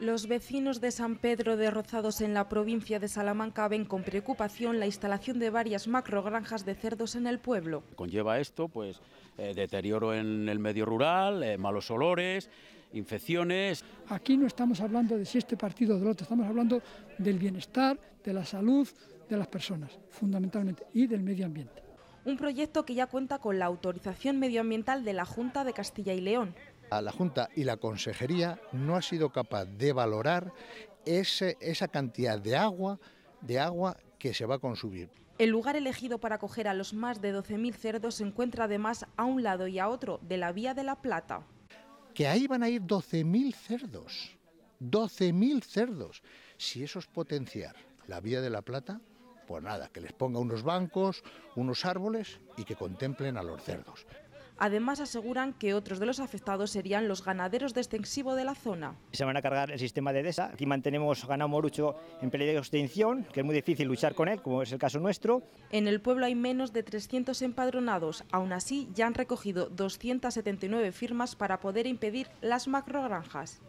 Los vecinos de San Pedro de Rozados en la provincia de Salamanca ven con preocupación la instalación de varias macrogranjas de cerdos en el pueblo. Conlleva esto, pues, eh, deterioro en el medio rural, eh, malos olores, infecciones. Aquí no estamos hablando de si este partido o del otro, estamos hablando del bienestar, de la salud de las personas, fundamentalmente, y del medio ambiente. Un proyecto que ya cuenta con la autorización medioambiental de la Junta de Castilla y León la Junta y la Consejería no ha sido capaz de valorar esa cantidad de agua, de agua que se va a consumir. El lugar elegido para acoger a los más de 12.000 cerdos se encuentra además a un lado y a otro de la Vía de la Plata. Que ahí van a ir 12.000 cerdos. 12.000 cerdos. Si eso es potenciar la Vía de la Plata, pues nada, que les ponga unos bancos, unos árboles y que contemplen a los cerdos. Además, aseguran que otros de los afectados serían los ganaderos de extensivo de la zona. Se van a cargar el sistema de DESA. Aquí mantenemos ganado morucho en peligro de extinción, que es muy difícil luchar con él, como es el caso nuestro. En el pueblo hay menos de 300 empadronados. Aún así, ya han recogido 279 firmas para poder impedir las macrogranjas.